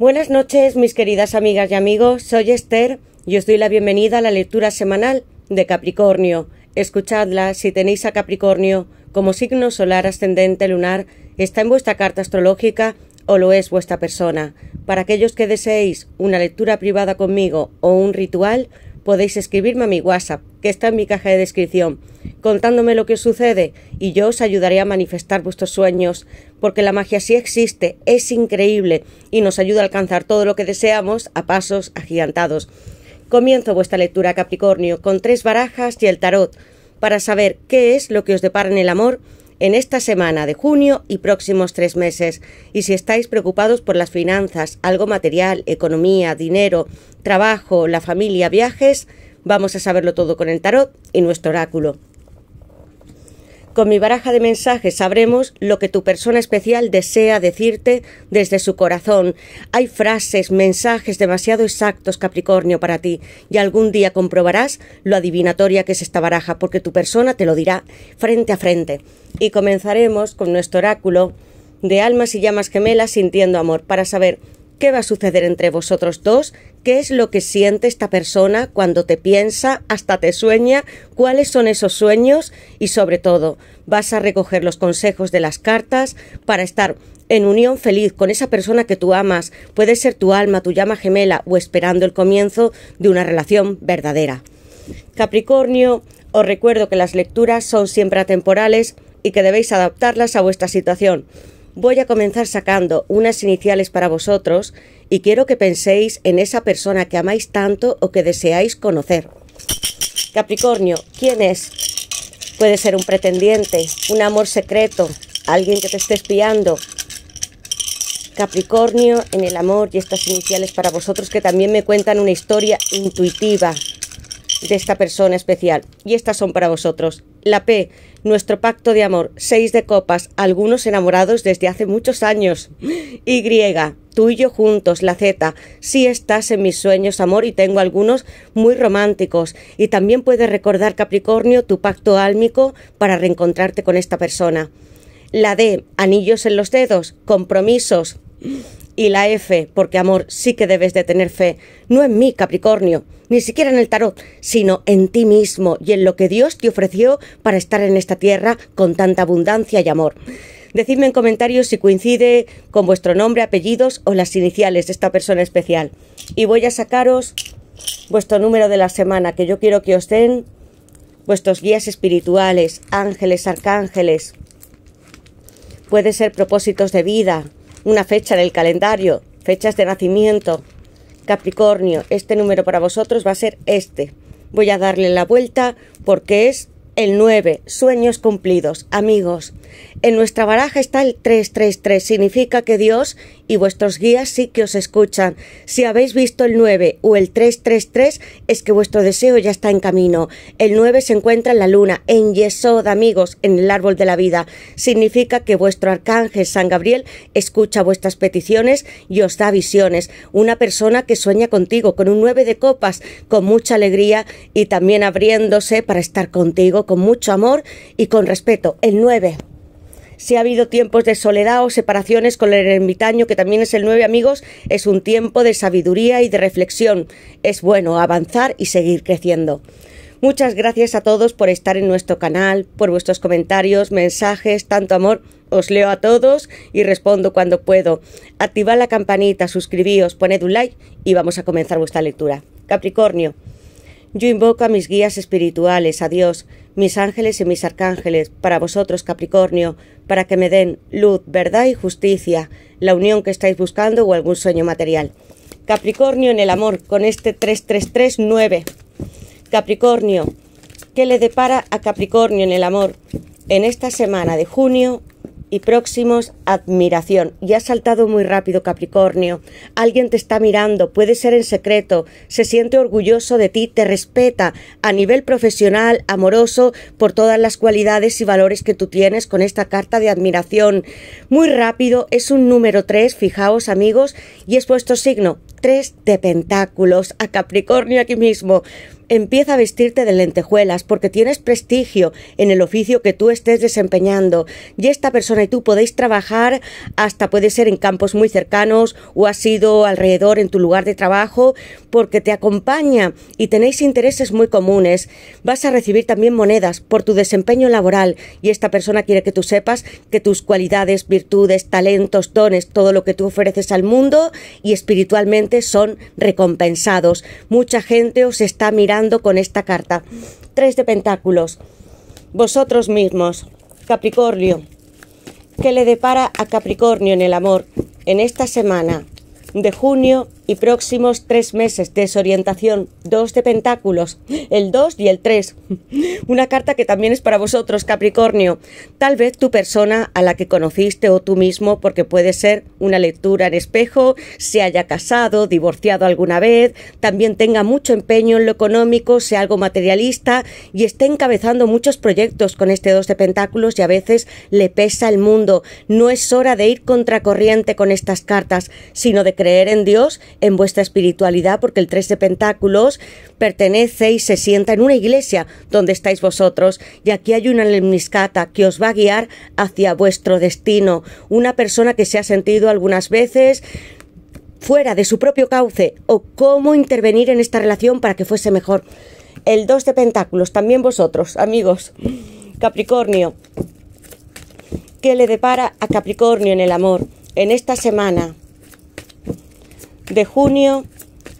Buenas noches, mis queridas amigas y amigos. Soy Esther y os doy la bienvenida a la lectura semanal de Capricornio. Escuchadla si tenéis a Capricornio como signo solar ascendente lunar, está en vuestra carta astrológica o lo es vuestra persona. Para aquellos que deseéis una lectura privada conmigo o un ritual, podéis escribirme a mi WhatsApp que está en mi caja de descripción, contándome lo que sucede y yo os ayudaré a manifestar vuestros sueños, porque la magia sí existe, es increíble y nos ayuda a alcanzar todo lo que deseamos a pasos agigantados. Comienzo vuestra lectura Capricornio con tres barajas y el tarot para saber qué es lo que os depara en el amor en esta semana de junio y próximos tres meses. Y si estáis preocupados por las finanzas, algo material, economía, dinero, trabajo, la familia, viajes, Vamos a saberlo todo con el tarot y nuestro oráculo. Con mi baraja de mensajes sabremos lo que tu persona especial desea decirte desde su corazón. Hay frases, mensajes demasiado exactos, Capricornio, para ti, y algún día comprobarás lo adivinatoria que es esta baraja, porque tu persona te lo dirá frente a frente. Y comenzaremos con nuestro oráculo de almas y llamas gemelas sintiendo amor, para saber ¿Qué va a suceder entre vosotros dos? ¿Qué es lo que siente esta persona cuando te piensa, hasta te sueña? ¿Cuáles son esos sueños? Y sobre todo, vas a recoger los consejos de las cartas para estar en unión feliz con esa persona que tú amas, puede ser tu alma, tu llama gemela o esperando el comienzo de una relación verdadera. Capricornio, os recuerdo que las lecturas son siempre atemporales y que debéis adaptarlas a vuestra situación voy a comenzar sacando unas iniciales para vosotros y quiero que penséis en esa persona que amáis tanto o que deseáis conocer. Capricornio, ¿quién es? Puede ser un pretendiente, un amor secreto, alguien que te esté espiando. Capricornio en el amor y estas iniciales para vosotros que también me cuentan una historia intuitiva de esta persona especial. Y estas son para vosotros. La P nuestro pacto de amor, seis de copas, algunos enamorados desde hace muchos años. Y, tú y yo juntos, la Z, sí estás en mis sueños, amor, y tengo algunos muy románticos. Y también puedes recordar, Capricornio, tu pacto álmico para reencontrarte con esta persona la D, anillos en los dedos, compromisos, y la F, porque amor, sí que debes de tener fe, no en mí, Capricornio, ni siquiera en el tarot, sino en ti mismo y en lo que Dios te ofreció para estar en esta tierra con tanta abundancia y amor. Decidme en comentarios si coincide con vuestro nombre, apellidos o las iniciales de esta persona especial. Y voy a sacaros vuestro número de la semana, que yo quiero que os den vuestros guías espirituales, ángeles, arcángeles, Puede ser propósitos de vida, una fecha del calendario, fechas de nacimiento. Capricornio, este número para vosotros va a ser este. Voy a darle la vuelta porque es el 9, sueños cumplidos. Amigos, en nuestra baraja está el 333, significa que Dios y vuestros guías sí que os escuchan. Si habéis visto el 9 o el 333, es que vuestro deseo ya está en camino. El 9 se encuentra en la luna, en Yesod, amigos, en el árbol de la vida. Significa que vuestro arcángel San Gabriel escucha vuestras peticiones y os da visiones. Una persona que sueña contigo, con un 9 de copas, con mucha alegría y también abriéndose para estar contigo, con mucho amor y con respeto. El 9 si ha habido tiempos de soledad o separaciones con el ermitaño, que también es el nueve amigos, es un tiempo de sabiduría y de reflexión. Es bueno avanzar y seguir creciendo. Muchas gracias a todos por estar en nuestro canal, por vuestros comentarios, mensajes, tanto amor. Os leo a todos y respondo cuando puedo. Activad la campanita, suscribíos, poned un like y vamos a comenzar vuestra lectura. Capricornio. Yo invoco a mis guías espirituales, a Dios, mis ángeles y mis arcángeles, para vosotros, Capricornio, para que me den luz, verdad y justicia, la unión que estáis buscando o algún sueño material. Capricornio en el amor, con este 3339. Capricornio, ¿qué le depara a Capricornio en el amor en esta semana de junio y próximos, admiración. Y ha saltado muy rápido, Capricornio. Alguien te está mirando, puede ser en secreto, se siente orgulloso de ti, te respeta a nivel profesional, amoroso, por todas las cualidades y valores que tú tienes con esta carta de admiración. Muy rápido, es un número 3, fijaos amigos, y es vuestro signo, tres de pentáculos a Capricornio aquí mismo. Empieza a vestirte de lentejuelas porque tienes prestigio en el oficio que tú estés desempeñando. Y esta persona y tú podéis trabajar hasta puede ser en campos muy cercanos o ha sido alrededor en tu lugar de trabajo porque te acompaña y tenéis intereses muy comunes. Vas a recibir también monedas por tu desempeño laboral y esta persona quiere que tú sepas que tus cualidades, virtudes, talentos, dones, todo lo que tú ofreces al mundo y espiritualmente son recompensados. Mucha gente os está mirando con esta carta. Tres de Pentáculos. Vosotros mismos. Capricornio. ¿Qué le depara a Capricornio en el amor en esta semana de junio y próximos tres meses desorientación, dos de pentáculos, el 2 y el 3. Una carta que también es para vosotros, Capricornio. Tal vez tu persona a la que conociste o tú mismo, porque puede ser una lectura en espejo, se haya casado, divorciado alguna vez, también tenga mucho empeño en lo económico, sea algo materialista y esté encabezando muchos proyectos con este dos de pentáculos y a veces le pesa el mundo. No es hora de ir contracorriente con estas cartas, sino de creer en Dios en vuestra espiritualidad, porque el tres de pentáculos pertenece y se sienta en una iglesia donde estáis vosotros, y aquí hay una lemniscata que os va a guiar hacia vuestro destino, una persona que se ha sentido algunas veces fuera de su propio cauce o cómo intervenir en esta relación para que fuese mejor. El 2 de Pentáculos, también vosotros, amigos. Capricornio. ¿Qué le depara a Capricornio en el amor en esta semana? de junio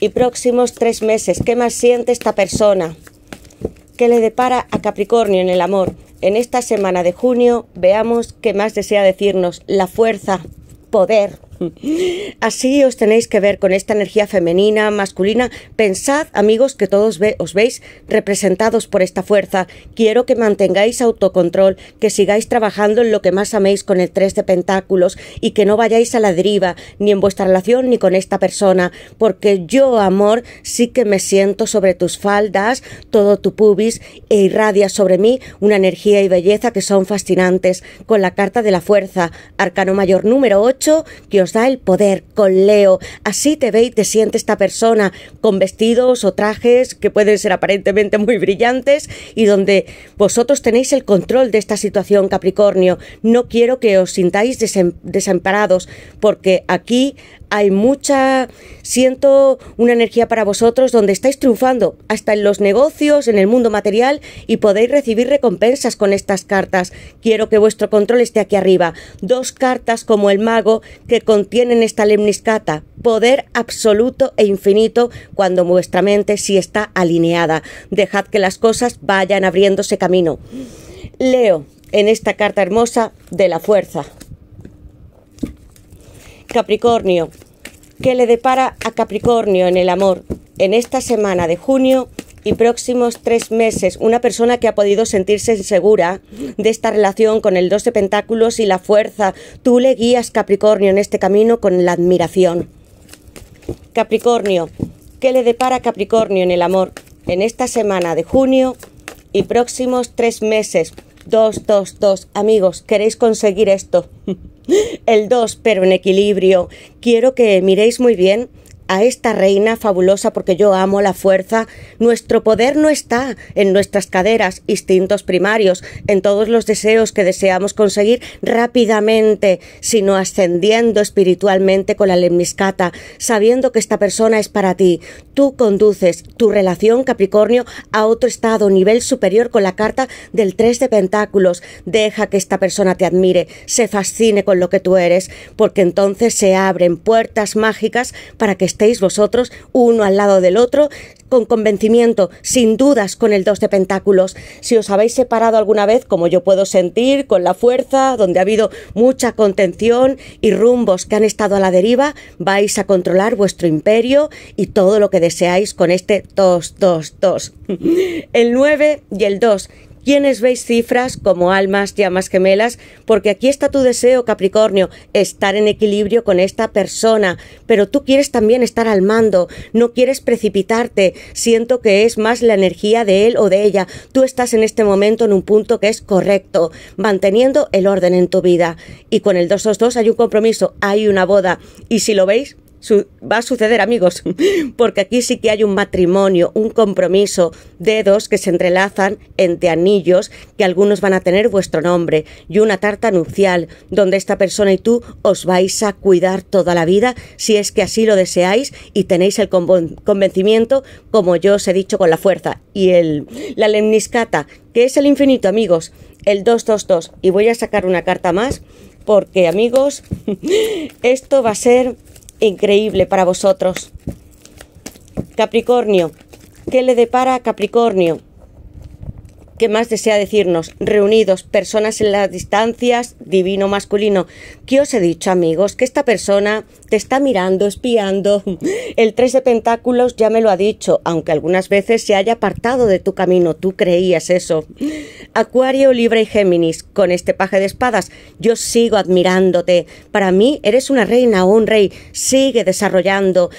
y próximos tres meses. ¿Qué más siente esta persona? ¿Qué le depara a Capricornio en el amor? En esta semana de junio veamos qué más desea decirnos la fuerza, poder, Así os tenéis que ver con esta energía femenina, masculina. Pensad, amigos, que todos ve os veis representados por esta fuerza. Quiero que mantengáis autocontrol, que sigáis trabajando en lo que más améis con el 3 de pentáculos y que no vayáis a la deriva, ni en vuestra relación ni con esta persona, porque yo, amor, sí que me siento sobre tus faldas, todo tu pubis e irradia sobre mí una energía y belleza que son fascinantes, con la carta de la fuerza, arcano mayor número 8, que os da el poder con Leo. Así te ve y te siente esta persona con vestidos o trajes que pueden ser aparentemente muy brillantes y donde vosotros tenéis el control de esta situación, Capricornio. No quiero que os sintáis desamparados porque aquí hay mucha, siento una energía para vosotros donde estáis triunfando, hasta en los negocios, en el mundo material, y podéis recibir recompensas con estas cartas. Quiero que vuestro control esté aquí arriba. Dos cartas como el mago que contienen esta lemniscata, poder absoluto e infinito cuando vuestra mente sí está alineada. Dejad que las cosas vayan abriéndose camino. Leo en esta carta hermosa de la fuerza. Capricornio. ¿Qué le depara a Capricornio en el amor? En esta semana de junio y próximos tres meses, una persona que ha podido sentirse insegura de esta relación con el dos pentáculos y la fuerza, tú le guías Capricornio en este camino con la admiración. Capricornio, ¿qué le depara Capricornio en el amor? En esta semana de junio y próximos tres meses, dos, dos, dos, amigos, queréis conseguir esto el 2, pero en equilibrio. Quiero que miréis muy bien a esta reina fabulosa porque yo amo la fuerza, nuestro poder no está en nuestras caderas, instintos primarios, en todos los deseos que deseamos conseguir rápidamente, sino ascendiendo espiritualmente con la lemniscata, sabiendo que esta persona es para ti. Tú conduces tu relación Capricornio a otro estado, nivel superior con la carta del 3 de Pentáculos. Deja que esta persona te admire, se fascine con lo que tú eres, porque entonces se abren puertas mágicas para que vosotros, uno al lado del otro, con convencimiento, sin dudas, con el 2 de pentáculos. Si os habéis separado alguna vez, como yo puedo sentir, con la fuerza, donde ha habido mucha contención y rumbos que han estado a la deriva, vais a controlar vuestro imperio y todo lo que deseáis con este 2, 2, 2. El 9 y el 2 quienes veis cifras como almas, llamas gemelas, porque aquí está tu deseo, Capricornio, estar en equilibrio con esta persona, pero tú quieres también estar al mando, no quieres precipitarte, siento que es más la energía de él o de ella, tú estás en este momento en un punto que es correcto, manteniendo el orden en tu vida. Y con el 222 hay un compromiso, hay una boda, y si lo veis, va a suceder, amigos, porque aquí sí que hay un matrimonio, un compromiso, dedos que se entrelazan entre anillos, que algunos van a tener vuestro nombre, y una tarta nupcial, donde esta persona y tú os vais a cuidar toda la vida, si es que así lo deseáis y tenéis el convencimiento, como yo os he dicho, con la fuerza. Y el, la lemniscata, que es el infinito, amigos, el 222. Y voy a sacar una carta más, porque, amigos, esto va a ser increíble para vosotros. Capricornio. ¿Qué le depara a Capricornio? ¿Qué más desea decirnos? Reunidos, personas en las distancias, divino masculino. ¿Qué os he dicho, amigos? Que esta persona te está mirando, espiando. El tres de pentáculos ya me lo ha dicho, aunque algunas veces se haya apartado de tu camino. Tú creías eso. Acuario, Libra y Géminis, con este paje de espadas, yo sigo admirándote. Para mí eres una reina o un rey. Sigue desarrollando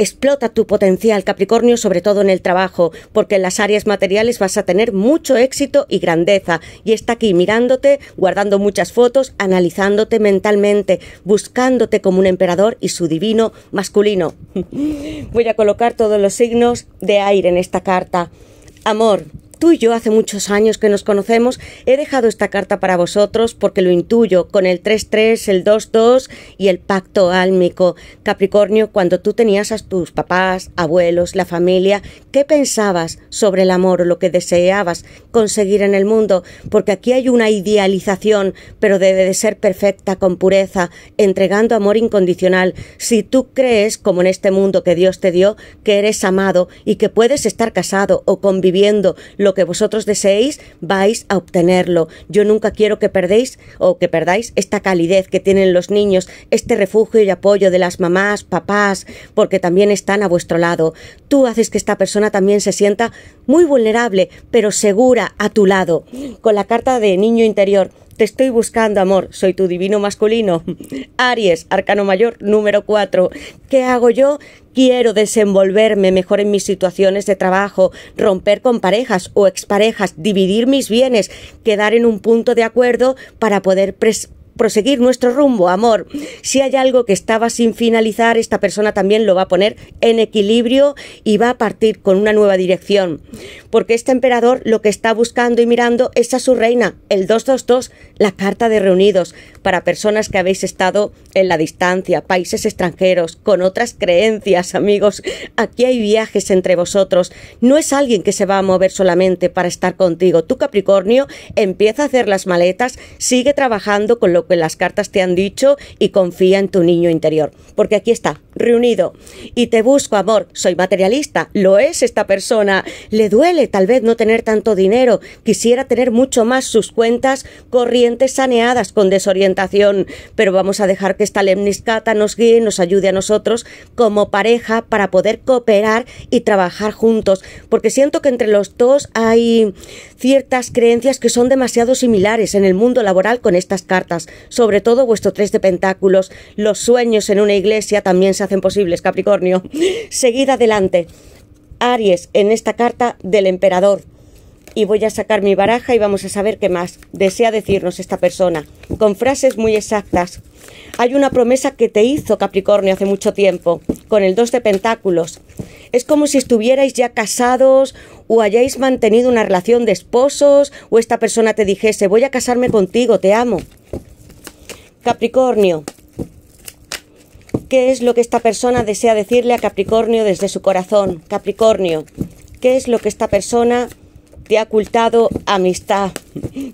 Explota tu potencial, Capricornio, sobre todo en el trabajo, porque en las áreas materiales vas a tener mucho éxito y grandeza. Y está aquí mirándote, guardando muchas fotos, analizándote mentalmente, buscándote como un emperador y su divino masculino. Voy a colocar todos los signos de aire en esta carta. Amor, Tú y yo hace muchos años que nos conocemos. He dejado esta carta para vosotros porque lo intuyo con el 3-3, el 2-2 y el pacto álmico. Capricornio, cuando tú tenías a tus papás, abuelos, la familia, ¿qué pensabas sobre el amor o lo que deseabas conseguir en el mundo? Porque aquí hay una idealización, pero debe de ser perfecta, con pureza, entregando amor incondicional. Si tú crees, como en este mundo que Dios te dio, que eres amado y que puedes estar casado o conviviendo, lo lo que vosotros deseéis vais a obtenerlo. Yo nunca quiero que perdéis o que perdáis esta calidez que tienen los niños, este refugio y apoyo de las mamás, papás, porque también están a vuestro lado. Tú haces que esta persona también se sienta muy vulnerable, pero segura a tu lado. Con la carta de niño interior te estoy buscando, amor, soy tu divino masculino. Aries, arcano mayor, número 4. ¿Qué hago yo? Quiero desenvolverme mejor en mis situaciones de trabajo, romper con parejas o exparejas, dividir mis bienes, quedar en un punto de acuerdo para poder proseguir nuestro rumbo, amor. Si hay algo que estaba sin finalizar, esta persona también lo va a poner en equilibrio y va a partir con una nueva dirección. Porque este emperador lo que está buscando y mirando es a su reina, el 222, la carta de reunidos para personas que habéis estado en la distancia, países extranjeros, con otras creencias, amigos. Aquí hay viajes entre vosotros. No es alguien que se va a mover solamente para estar contigo. Tu Capricornio empieza a hacer las maletas, sigue trabajando con lo que las cartas te han dicho y confía en tu niño interior. Porque aquí está, reunido. Y te busco, amor. Soy materialista. Lo es esta persona. Le duele tal vez no tener tanto dinero. Quisiera tener mucho más sus cuentas corrientes saneadas con desorientación pero vamos a dejar que esta lemniscata nos guíe, nos ayude a nosotros como pareja para poder cooperar y trabajar juntos, porque siento que entre los dos hay ciertas creencias que son demasiado similares en el mundo laboral con estas cartas, sobre todo vuestro tres de pentáculos, los sueños en una iglesia también se hacen posibles, Capricornio. Seguid adelante. Aries en esta carta del emperador y voy a sacar mi baraja y vamos a saber qué más desea decirnos esta persona, con frases muy exactas. Hay una promesa que te hizo Capricornio hace mucho tiempo, con el 2 de Pentáculos. Es como si estuvierais ya casados o hayáis mantenido una relación de esposos o esta persona te dijese, voy a casarme contigo, te amo. Capricornio, ¿qué es lo que esta persona desea decirle a Capricornio desde su corazón? Capricornio, ¿qué es lo que esta persona te ha ocultado amistad.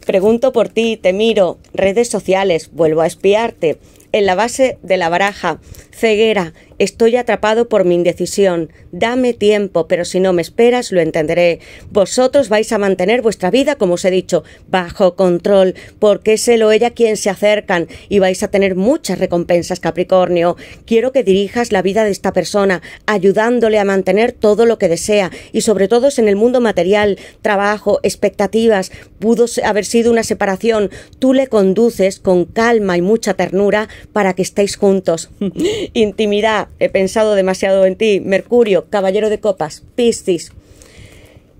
Pregunto por ti, te miro, redes sociales, vuelvo a espiarte. En la base de la baraja Ceguera, estoy atrapado por mi indecisión. Dame tiempo, pero si no me esperas, lo entenderé. Vosotros vais a mantener vuestra vida, como os he dicho, bajo control, porque es él o ella quien se acercan y vais a tener muchas recompensas, Capricornio. Quiero que dirijas la vida de esta persona, ayudándole a mantener todo lo que desea y sobre todo en el mundo material, trabajo, expectativas. Pudo haber sido una separación. Tú le conduces con calma y mucha ternura para que estéis juntos. Intimidad, he pensado demasiado en ti. Mercurio, caballero de copas, Piscis.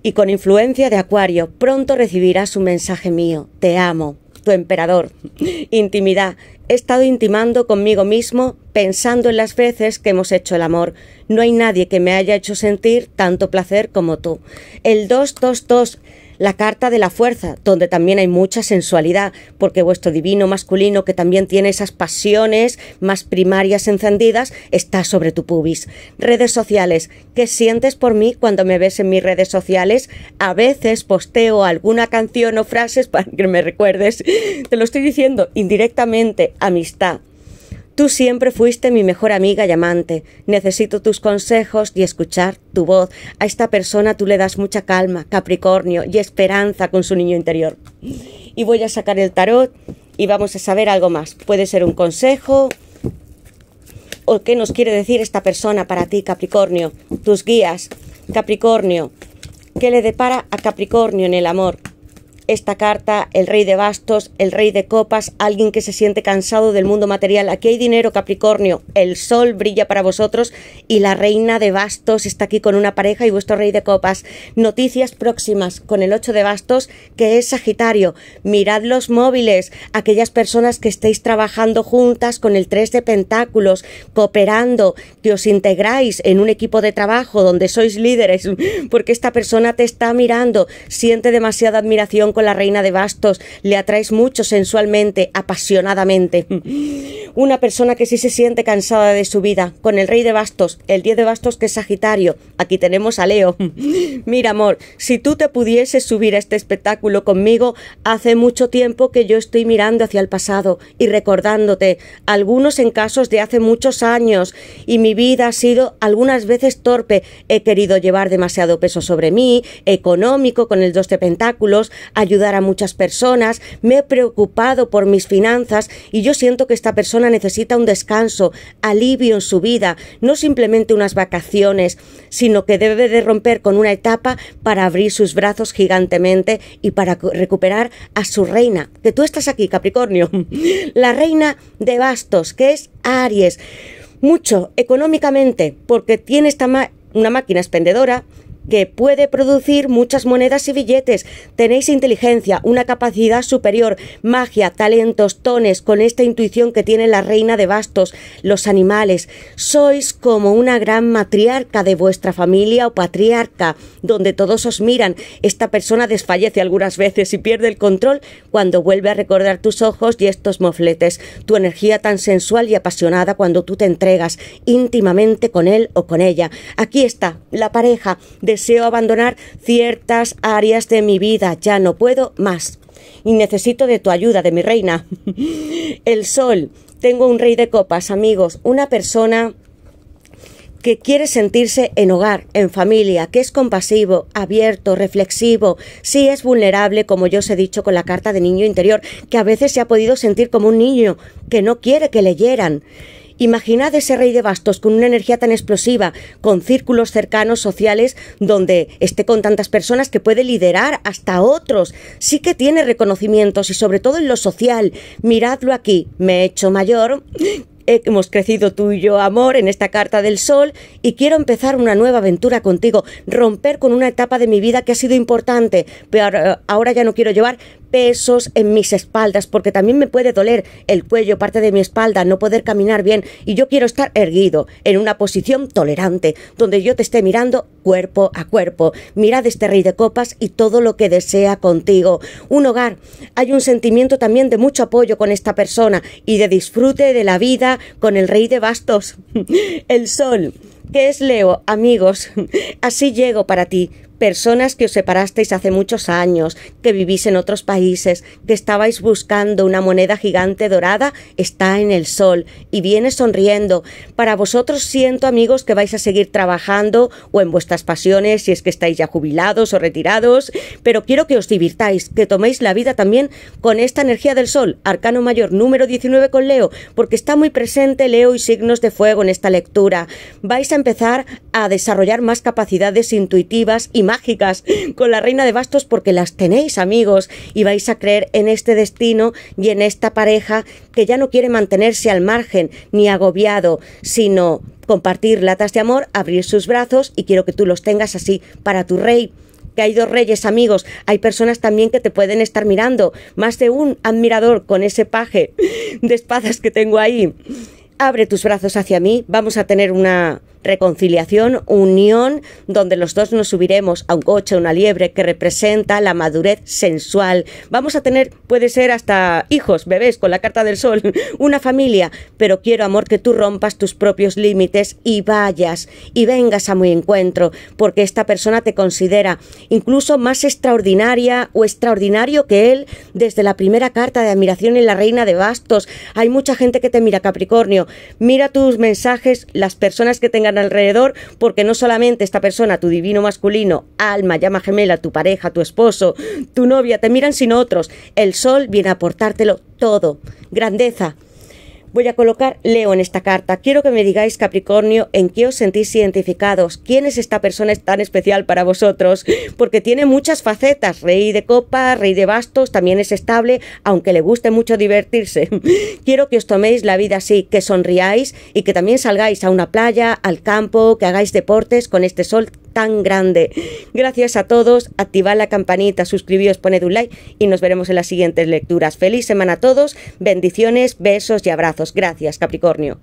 Y con influencia de Acuario, pronto recibirás un mensaje mío. Te amo, tu emperador. Intimidad. He estado intimando conmigo mismo, pensando en las veces que hemos hecho el amor. No hay nadie que me haya hecho sentir tanto placer como tú. El 222 la carta de la fuerza, donde también hay mucha sensualidad, porque vuestro divino masculino, que también tiene esas pasiones más primarias encendidas, está sobre tu pubis. Redes sociales, ¿qué sientes por mí cuando me ves en mis redes sociales? A veces posteo alguna canción o frases para que me recuerdes. Te lo estoy diciendo indirectamente, amistad. Tú siempre fuiste mi mejor amiga y amante. Necesito tus consejos y escuchar tu voz. A esta persona tú le das mucha calma, Capricornio y esperanza con su niño interior. Y voy a sacar el tarot y vamos a saber algo más. Puede ser un consejo o qué nos quiere decir esta persona para ti, Capricornio. Tus guías, Capricornio. ¿Qué le depara a Capricornio en el amor? esta carta, el rey de bastos, el rey de copas, alguien que se siente cansado del mundo material. Aquí hay dinero, Capricornio, el sol brilla para vosotros y la reina de bastos está aquí con una pareja y vuestro rey de copas. Noticias próximas con el 8 de bastos que es Sagitario. Mirad los móviles, aquellas personas que estéis trabajando juntas con el 3 de pentáculos, cooperando, que os integráis en un equipo de trabajo donde sois líderes, porque esta persona te está mirando, siente demasiada admiración con la reina de bastos, le atraes mucho sensualmente, apasionadamente. Una persona que sí se siente cansada de su vida, con el rey de bastos, el 10 de bastos que es Sagitario, aquí tenemos a Leo. Mira, amor, si tú te pudieses subir a este espectáculo conmigo, hace mucho tiempo que yo estoy mirando hacia el pasado y recordándote, algunos en casos de hace muchos años, y mi vida ha sido algunas veces torpe, he querido llevar demasiado peso sobre mí, económico, con el 2 de pentáculos, ayudar a muchas personas, me he preocupado por mis finanzas y yo siento que esta persona necesita un descanso, alivio en su vida, no simplemente unas vacaciones, sino que debe de romper con una etapa para abrir sus brazos gigantemente y para recuperar a su reina, que tú estás aquí, Capricornio, la reina de bastos, que es Aries. Mucho económicamente, porque tiene esta una máquina expendedora que puede producir muchas monedas y billetes. Tenéis inteligencia, una capacidad superior, magia, talentos, tones, con esta intuición que tiene la reina de bastos, los animales. Sois como una gran matriarca de vuestra familia o patriarca, donde todos os miran. Esta persona desfallece algunas veces y pierde el control cuando vuelve a recordar tus ojos y estos mofletes, tu energía tan sensual y apasionada cuando tú te entregas íntimamente con él o con ella. Aquí está, la pareja de deseo abandonar ciertas áreas de mi vida, ya no puedo más. Y necesito de tu ayuda, de mi reina. El sol, tengo un rey de copas, amigos, una persona que quiere sentirse en hogar, en familia, que es compasivo, abierto, reflexivo, sí es vulnerable, como yo os he dicho con la carta de niño interior, que a veces se ha podido sentir como un niño, que no quiere que leyeran Imaginad ese rey de bastos con una energía tan explosiva, con círculos cercanos sociales donde esté con tantas personas que puede liderar hasta otros. Sí que tiene reconocimientos y sobre todo en lo social. Miradlo aquí, me he hecho mayor, hemos crecido tú y yo, amor, en esta carta del sol, y quiero empezar una nueva aventura contigo, romper con una etapa de mi vida que ha sido importante, pero ahora ya no quiero llevar pesos en mis espaldas, porque también me puede doler el cuello, parte de mi espalda, no poder caminar bien, y yo quiero estar erguido, en una posición tolerante, donde yo te esté mirando cuerpo a cuerpo. Mirad este rey de copas y todo lo que desea contigo. Un hogar, hay un sentimiento también de mucho apoyo con esta persona y de disfrute de la vida con el rey de bastos. el sol. que es Leo? Amigos, así llego para ti, personas que os separasteis hace muchos años, que vivís en otros países, que estabais buscando una moneda gigante dorada, está en el sol y viene sonriendo. Para vosotros siento, amigos, que vais a seguir trabajando o en vuestras pasiones si es que estáis ya jubilados o retirados, pero quiero que os divirtáis, que toméis la vida también con esta energía del sol, arcano mayor número 19 con Leo, porque está muy presente Leo y signos de fuego en esta lectura. Vais a empezar a desarrollar más capacidades intuitivas y más mágicas con la reina de bastos porque las tenéis amigos y vais a creer en este destino y en esta pareja que ya no quiere mantenerse al margen ni agobiado, sino compartir latas de amor, abrir sus brazos y quiero que tú los tengas así para tu rey que hay dos reyes amigos, hay personas también que te pueden estar mirando, más de un admirador con ese paje de espadas que tengo ahí. Abre tus brazos hacia mí, vamos a tener una, reconciliación, unión, donde los dos nos subiremos a un coche, a una liebre, que representa la madurez sensual. Vamos a tener, puede ser hasta hijos, bebés, con la carta del sol, una familia, pero quiero, amor, que tú rompas tus propios límites y vayas y vengas a mi encuentro, porque esta persona te considera incluso más extraordinaria o extraordinario que él desde la primera carta de admiración en la Reina de Bastos. Hay mucha gente que te mira, Capricornio. Mira tus mensajes, las personas que tengan alrededor, porque no solamente esta persona, tu divino masculino, alma, llama gemela, tu pareja, tu esposo, tu novia, te miran, sino otros. El sol viene a aportártelo todo. Grandeza, Voy a colocar Leo en esta carta. Quiero que me digáis, Capricornio, en qué os sentís identificados. ¿Quién es esta persona tan especial para vosotros? Porque tiene muchas facetas. Rey de copa, rey de bastos, también es estable, aunque le guste mucho divertirse. Quiero que os toméis la vida así, que sonriáis y que también salgáis a una playa, al campo, que hagáis deportes con este sol tan grande. Gracias a todos, activad la campanita, suscribíos, poned un like y nos veremos en las siguientes lecturas. Feliz semana a todos, bendiciones, besos y abrazos. Gracias, Capricornio.